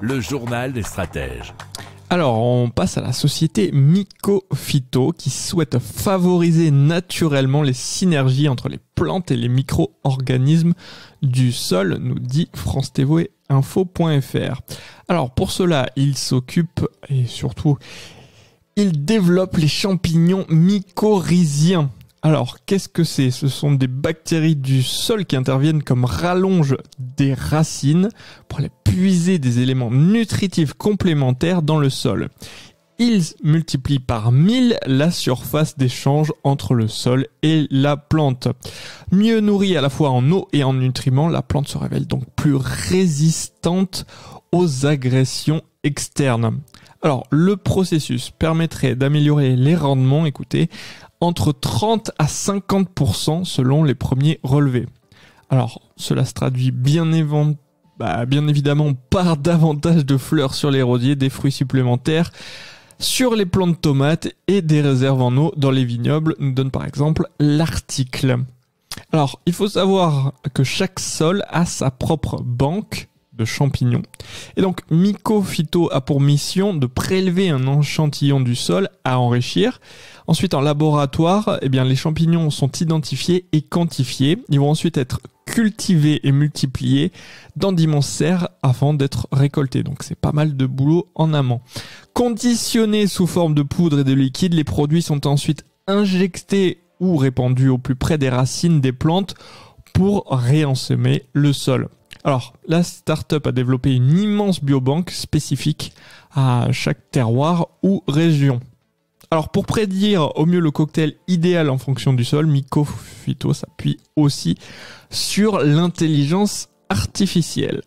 Le journal des stratèges. Alors, on passe à la société Mycophyto qui souhaite favoriser naturellement les synergies entre les plantes et les micro-organismes du sol, nous dit France TV info.fr. Alors, pour cela, il s'occupe et surtout, il développe les champignons mycorhiziens alors, qu'est-ce que c'est Ce sont des bactéries du sol qui interviennent comme rallonge des racines pour les puiser des éléments nutritifs complémentaires dans le sol. Ils multiplient par mille la surface d'échange entre le sol et la plante. Mieux nourrie à la fois en eau et en nutriments, la plante se révèle donc plus résistante aux agressions externes. Alors, le processus permettrait d'améliorer les rendements, écoutez, entre 30 à 50% selon les premiers relevés. Alors, cela se traduit bien, bah, évidemment par davantage de fleurs sur les rosiers, des fruits supplémentaires sur les plants de tomates et des réserves en eau dans les vignobles, nous donne par exemple l'article. Alors, il faut savoir que chaque sol a sa propre banque de champignons. Et donc Mycophyto a pour mission de prélever un échantillon du sol à enrichir. Ensuite en laboratoire, eh bien, les champignons sont identifiés et quantifiés. Ils vont ensuite être cultivés et multipliés dans d'immenses serres avant d'être récoltés. Donc c'est pas mal de boulot en amont. Conditionnés sous forme de poudre et de liquide, les produits sont ensuite injectés ou répandus au plus près des racines des plantes pour réensemer le sol. Alors, la startup a développé une immense biobanque spécifique à chaque terroir ou région. Alors, pour prédire au mieux le cocktail idéal en fonction du sol, Mycophyto s'appuie aussi sur l'intelligence artificielle.